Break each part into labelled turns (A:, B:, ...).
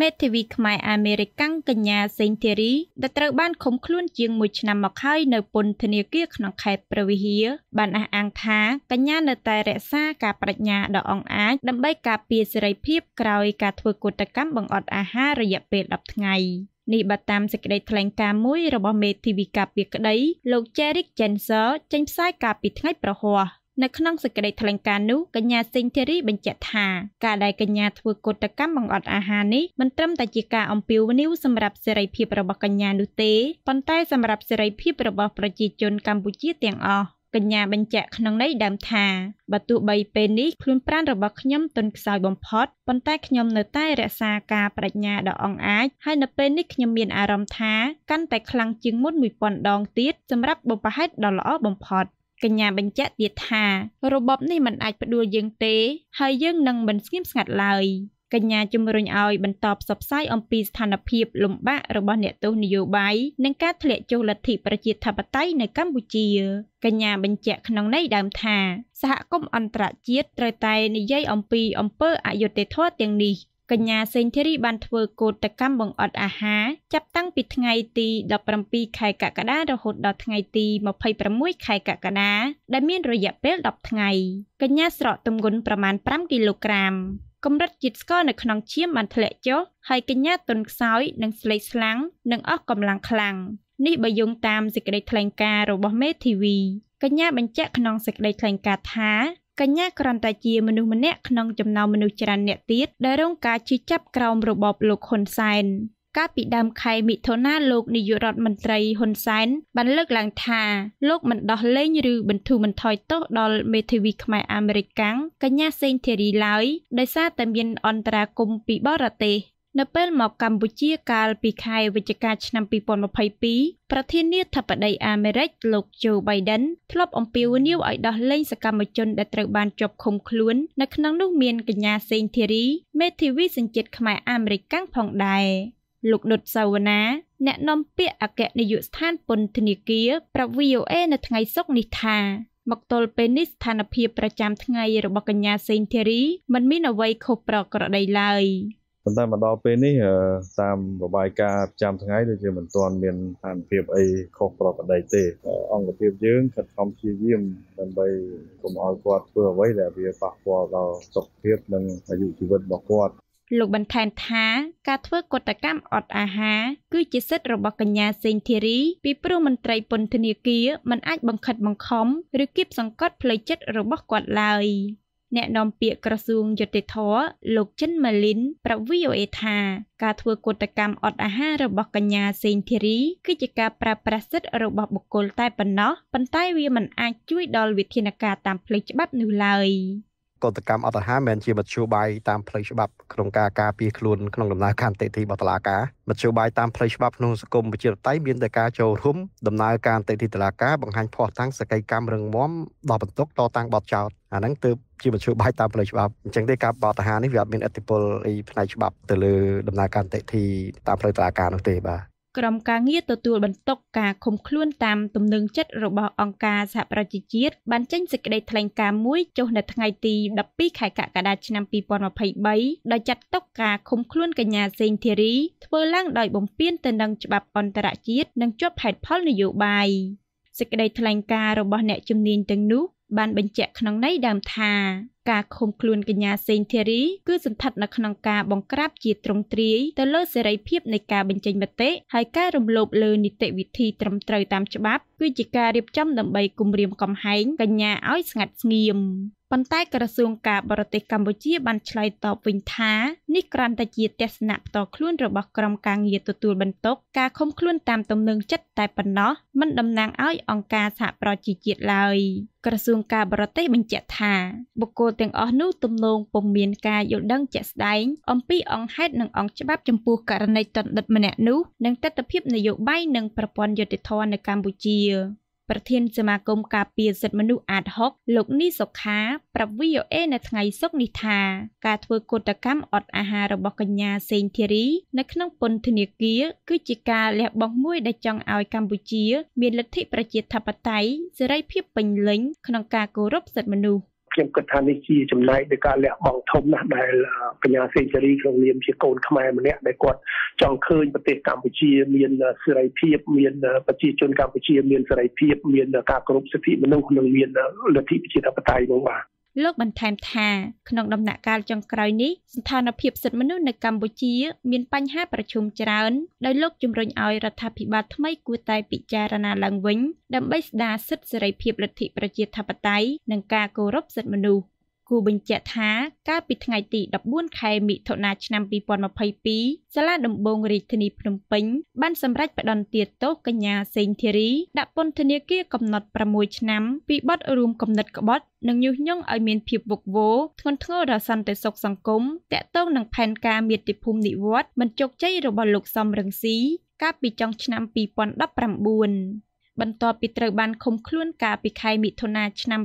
A: មេធាវីខ្មែរអាមេរិកាំងកញ្ញាសេងធីរីដែលត្រូវបានឃុំខ្លួនជាង1ឆ្នាំមកហើយនៅពន្ធនាគារក្នុងខេត្តព្រះវិហារបានអះអាងថាកញ្ញានៅតែរក្សាការបញ្ញាដ៏អង់អាចដើម្បីការពារសេរីភាពក្រោយការធ្វើកតកម្មបង្អត់អាហាររយៈពេល10ថ្ងៃនេះបើតាមសេចក្តីថ្លែងការណ៍មួយរបស់មេធាវីកាពីក្តីលោក Jerick Jenser ចេញផ្សាយកាលពីថ្ងៃប្រហោះនៅក្នុងសេចក្តីថ្លែងការណ៍នោះកញ្ញាសេងធីរីបញ្ជាក់ថាការដែលកញ្ញាធ្វើកតកម្មបង្អត់អាហារនេះមិនត្រឹមតែជាការអំពាវនាវសម្រាប់សេរីភាពរបស់កញ្ញានោះទេប៉ុន្តែសម្រាប់សេរីភាពរបស់ប្រជាជនកម្ពុជាទាំងអស់កញ្ញាបញ្ជាក់ក្នុងន័យដើមថាបើទោះបីពេលនេះខ្លួនប្រាណរបស់ខ្ញុំទន់ខ្សោយបំផុតប៉ុន្តែខ្ញុំនៅតែរក្សាការបញ្ញាដ៏អង្អាចហើយនៅពេលនេះខ្ញុំមានអារម្មណ៍ថាកាន់តែខ្លាំងជាងមុន1000ដងទៀត សម្រាប់បុព្វហេតុដ៏ល្អបំផុត។កញ្ញាបញ្ជាក់ទៀតថារបបនេះមិនអាចផ្ដួលយើងទេហើយយើងនឹងមិនស្ងៀមស្ងាត់ឡើយកញ្ញាជំរុញឲ្យបន្តផ្សព្វផ្សាយអំពីស្ថានភាព លំបាករបស់អ្នកទស្សនយោបាយនិងការធ្លាក់ចុះលទ្ធិប្រជាធិបតេយ្យនៅកម្ពុជាកញ្ញាបញ្ជាក់ក្នុងន័យដើមថាសហគមន៍អន្តរជាតិត្រូវតែនិយាយអំពីអំពើអយុត្តិធម៌ទាំងនេះកញ្ញាសេងធីរីបានធ្វើកោតកម្មបង្អត់អាហារចាប់តាំងពីថ្ងៃទី17ខែកក្កដារហូតដល់ថ្ងៃទី26ខែកក្កដាដែលមានរយៈពេល10ថ្ងៃកញ្ញាស្រកទម្ងន់ប្រមាណ5គីឡូក្រាមកម្រិតជាតិស្ករនៅក្នុងឈាមបានធ្លាក់ចុះហើយកញ្ញា ទន់ខ្សោយនិងស្លេកស្លាំងនិងអស់កម្លាំងខ្លាំងនេះបើយោងតាមសេចក្តីថ្លែងការណ៍របស់មេធាវីកញ្ញាបញ្ជាក់ក្នុងសេចក្តីថ្លែងការណ៍ថាកញ្ញាគ្រាន់តែជាមនុស្សម្នាក់ក្នុងចំណោមមនុស្សច្រើនអ្នកទៀតដែលរងការជិះចាប់ក្រោមរបបលោកហ៊ុនសែនកាលពីដើមខែមិថុនាលោកនាយករដ្ឋមន្ត្រីហ៊ុនសែនបានលើកឡើងថាលោកមិនដោះលែងឬបន្ធូរបន្ថយទោសដល់មេធាវីខ្មែរអាមេរិកាំងកញ្ញាសេងធីរីឡើយដោយសារតែមានអន្តរាគមពីបរទេសនៅពេលមកកម្ពុជាកាលពីខែវិច្ឆិកាឆ្នាំ2022ប្រធានាធិបតីអាមេរិកលោក Joe Biden ធ្លាប់អំពាវនាវឲ្យដោះលែងសកម្មជនដែលត្រូវបានជាប់ឃុំខ្លួន នៅក្នុងនោះមានកញ្ញាសេងធីរីមេធាវីសញ្ជាតិខ្មែរអាមេរិកកាំងផងដែរលោកនុតសាវណ្ណា អ្នកនាំពាក្យអគ្គនាយកស្ថានពន្ធនាគារ ប្រាប់ VOA នៅថ្ងៃសុក្រនេះថា មកទល់ពេលនេះស្ថានភាពប្រចាំថ្ងៃរបស់កញ្ញាសេងធីរី មិនមានអ្វីខុសប្រក្រតីឡើយ។ប៉ុន្តែមកដល់ពេលនេះតាមរបាយការណ៍ប្រចាំថ្ងៃដូចជាមិនទាន់មានស្ថានភាពអីខុសប្រក្រតីទេ អង្គភាពយើងខិតខំព្យាយាមដើម្បីកុំឲ្យគាត់ធ្វើអ្វីដែលវាប៉ះពាល់ដល់សុខភាពនិងអាយុជីវិតរបស់គាត់លោកបន្ថែមថាការធ្វើកតកម្មអត់អាហារគឺជាសិទ្ធិរបស់កញ្ញាសេងធីរីពីព្រោះមន្ត្រីពន្ធនាគារមិនអាចបង្ខិតបង្ខំឬគៀបសង្កត់ផ្លូវចិត្តរបស់គាត់ឡើយ។អ្នកនាំពាក្យក្រសួងយុតិធធលោកចិនម៉ាលីន ប្រវីអូអេថា ការធ្វើកតកម្មអត់អាហាររបស់កញ្ញាសេងធីរីគឺជាការប្រើប្រាស់សិទ្ធិរបស់បុគ្គលតែប៉ុណ្ណោះប៉ុន្តែវាមិនអាចជួយដល់វិធានការតាមផ្លូវច្បាប់នោះឡើយ។កតកម្មអត្តហាមិនជាមធ្យោបាយតាមផ្លូវច្បាប់ក្នុងការការពារខ្លួនក្នុងដំណើរការនីតិវិធីរបស់តុលាការមធ្យោបាយតាមផ្លូវច្បាប់ក្នុងសង្គមប្រជាធិបតេយ្យមានតែការចូលរួមដំណើរការនីតិវិធីតុលាការបង្ហាញភ័ស្តុតាងសកម្មកម្មរឹងមាំដល់បន្ទុកតតាំងបទចោទអាហ្នឹងទើបជាមធ្យោបាយតាមផ្លូវច្បាប់អញ្ចឹងទេការបទអាហារនេះវាអត់មានអធិបុលអីផ្នែកច្បាប់ ទៅលើដំណើរការនីតិវិធីតាមផ្លូវតុលាការនោះទេបាទក្រុមការងារទទួលបន្ទុកការឃុំខ្លួនតាមទំនឹងចិត្តរបស់អង្គការសហប្រជាជាតិបានចេញសេចក្តីថ្លែងការណ៍មួយចុះនៅថ្ងៃទី12ខែកក្កដាឆ្នាំ2023ដោយចាត់ទុកការឃុំខ្លួនកញ្ញាសេងធីរីធ្វើឡើងដោយបំពានទៅនឹងច្បាប់អន្តរជាតិនិងជាប់ហេតុផលនយោបាយសេចក្តីថ្លែងការណ៍របស់អ្នកជំនាញទាំងនោះបានបញ្ជាក់ក្នុងន័យដើមថា ការឃុំខ្លួនកញ្ញា សេងធារីគឺសន្តិដ្ឋនៅក្នុងការបង្ក្រាបជាត្រង់ទ្រាយទៅលើសេរីភាពនៃការបញ្ចេញមតិហើយការរំលោភលើនីតិវិធីត្រឹមត្រូវតាមច្បាប់គឺជាការរៀបចំដើម្បីគម្រាមកំហែង កញ្ញាឲ្យស្ងាត់ស្ងៀមប៉ុន្តែក្រសួងការបរទេសកម្ពុជាបានឆ្លើយតបវិញថានេះគ្រាន់តែជាទស្សនៈផ្ទាល់ខ្លួនរបស់ក្រុមការងារទទួលបន្ទុកការឃុំខ្លួនតាមទំនឹងចិត្តតែប៉ុណ្ណោះមិនតំណាងឲ្យអង្គការសហប្រជាជាតិឡើយក្រសួងការបរទេសបញ្ជាក់ថាបុគ្គលទាំងអស់នោះទំនងពុំមានការយល់ដឹងជាក់ស្ដែងអំពីអង្គហេតុនិងអង្គច្បាប់ចំពោះករណីតណ្ឌិតម្នាក់នោះនិងទស្សនវិជ្ជានយោបាយនិងប្រព័ន្ធយុតិធធម៌នៅកម្ពុជាប្រធានសមាគមការពារសិទ្ធិមនុស្សអាតហុកលោកនីសុខាប្រាប់ VOA នៅថ្ងៃសុក្រនេះថា ការធ្វើកតកម្មអត់អាហាររបស់កញ្ញាសេងធីរីនៅក្នុងពន្ធនាគារគឺជាការលះបង់មួយដែលចង់ឲ្យកម្ពុជា មានលទ្ធិប្រជាធិបតេយ្យសេរី ភាពពេញលេញក្នុងការគោរពសិទ្ធិមនុស្សខ្ញុំគិតថានេះជាចំណែកនៃការលះបង់ធំណាស់ដែលបញ្ញាសេរីក្នុងនាមជាកូនខ្មែរម្នាក់ដែលគាត់ចង់ឃើញប្រទេសកម្ពុជាមានសេរីភាពមានប្រជាជនកម្ពុជាមានសេរីភាពមានការគោរពសិទ្ធិមនុស្សនិងមានលទ្ធិប្រជាធិបតេយ្យផងបាទលោកបន្ថែមថាក្នុងដំណាក់កាលចុងក្រោយនេះស្ថានភាពសិទ្ធិមនុស្សនៅកម្ពុជា មានបញ្ហាប្រឈមច្រើនដោយលោកជំរុញឲ្យរដ្ឋាភិបាលថ្មីគួរតែពិចារណាឡើងវិញដើម្បីស្ដារសិទ្ធិសេរីភាពលទ្ធិប្រជាធិបតេយ្យនិងការគោរពសិទ្ធិមនុស្ស។គួរបញ្ជាក់ថាកាលពីថ្ងៃទី14ខែមិថុនាឆ្នាំ2022សាលាដំបងរាជធានីភ្នំពេញ បានសម្រេចផ្តន្ទាទោសកញ្ញាសេងធីរីដាក់ពន្ធនាគារកំណត់6ឆ្នាំពីបទរួមកំណត់ក្បត់ និងញុះញង់ឲ្យមានភាពវឹកវរធ្ងន់ធ្ងរដល់សន្តិសុខសង្គមតាក់ទងនឹងផែនការមាតិភូមិនិវត្តន៍មិនជោគជ័យរបស់លោកសំរងស៊ីកាលពីចុងឆ្នាំ2019បន្ទាប់ពីត្រូវបានឃុំខ្លួនកាលពីខែមិថុនាឆ្នាំ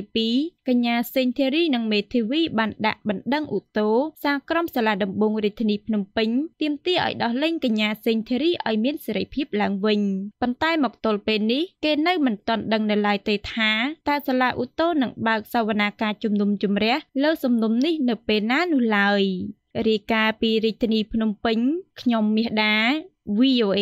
A: 2022កញ្ញាសេងធីរីនិងមេធាវីបានដាក់បណ្ដឹងឧទ្ធរសាក្រមសាលាដំបងរាជធានីភ្នំពេញ ទាមទារឲ្យដោះលែងកញ្ញាសេងធីរីឲ្យមានសេរីភាពឡើងវិញប៉ុន្តែមកទល់ពេលនេះ គេនៅមិនទាន់ដឹងនៅឡើយទេថាតើសាលាឧទ្ធរនឹងបើកសវនាការជំនុំជម្រះលើសំណុំនេះនៅពេលណានោះឡើយរាយការណ៍ពីរាជធានីភ្នំពេញខ្ញុំមាសដា VOA